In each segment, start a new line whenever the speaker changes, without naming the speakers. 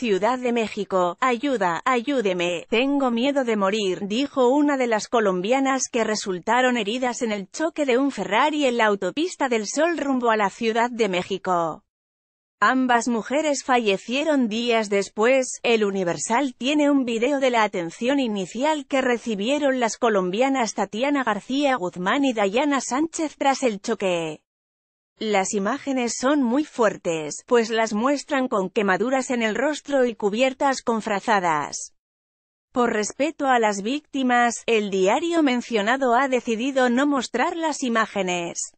Ciudad de México, ayuda, ayúdeme, tengo miedo de morir, dijo una de las colombianas que resultaron heridas en el choque de un Ferrari en la autopista del Sol rumbo a la Ciudad de México. Ambas mujeres fallecieron días después. El Universal tiene un video de la atención inicial que recibieron las colombianas Tatiana García Guzmán y Dayana Sánchez tras el choque. Las imágenes son muy fuertes, pues las muestran con quemaduras en el rostro y cubiertas con frazadas. Por respeto a las víctimas, el diario mencionado ha decidido no mostrar las imágenes.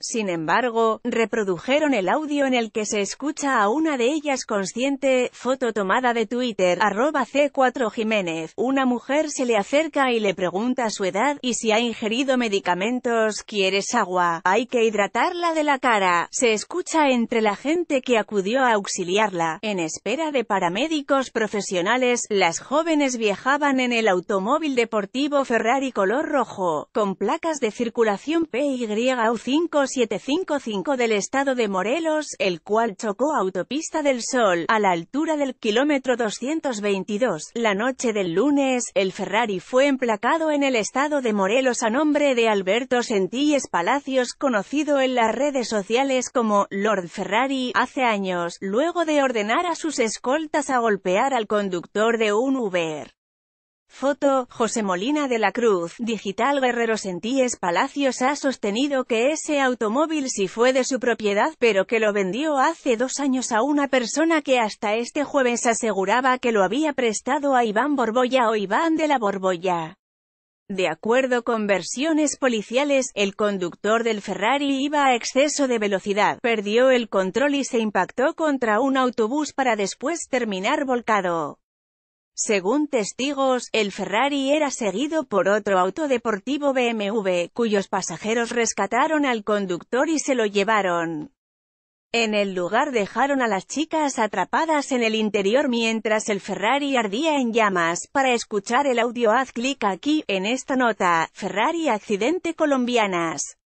Sin embargo, reprodujeron el audio en el que se escucha a una de ellas consciente, foto tomada de Twitter, arroba C4 Jiménez. Una mujer se le acerca y le pregunta su edad, y si ha ingerido medicamentos, ¿quieres agua? Hay que hidratarla de la cara. Se escucha entre la gente que acudió a auxiliarla. En espera de paramédicos profesionales, las jóvenes viajaban en el automóvil deportivo Ferrari color rojo, con placas de circulación PYU5 755 del estado de Morelos, el cual chocó Autopista del Sol, a la altura del kilómetro 222. La noche del lunes, el Ferrari fue emplacado en el estado de Morelos a nombre de Alberto Sentilles Palacios, conocido en las redes sociales como Lord Ferrari, hace años, luego de ordenar a sus escoltas a golpear al conductor de un Uber. Foto, José Molina de la Cruz, Digital Guerrero Sentíes Palacios ha sostenido que ese automóvil sí fue de su propiedad pero que lo vendió hace dos años a una persona que hasta este jueves aseguraba que lo había prestado a Iván Borbolla o Iván de la Borbolla. De acuerdo con versiones policiales, el conductor del Ferrari iba a exceso de velocidad, perdió el control y se impactó contra un autobús para después terminar volcado. Según testigos, el Ferrari era seguido por otro auto deportivo BMW, cuyos pasajeros rescataron al conductor y se lo llevaron. En el lugar dejaron a las chicas atrapadas en el interior mientras el Ferrari ardía en llamas. Para escuchar el audio haz clic aquí, en esta nota, Ferrari accidente colombianas.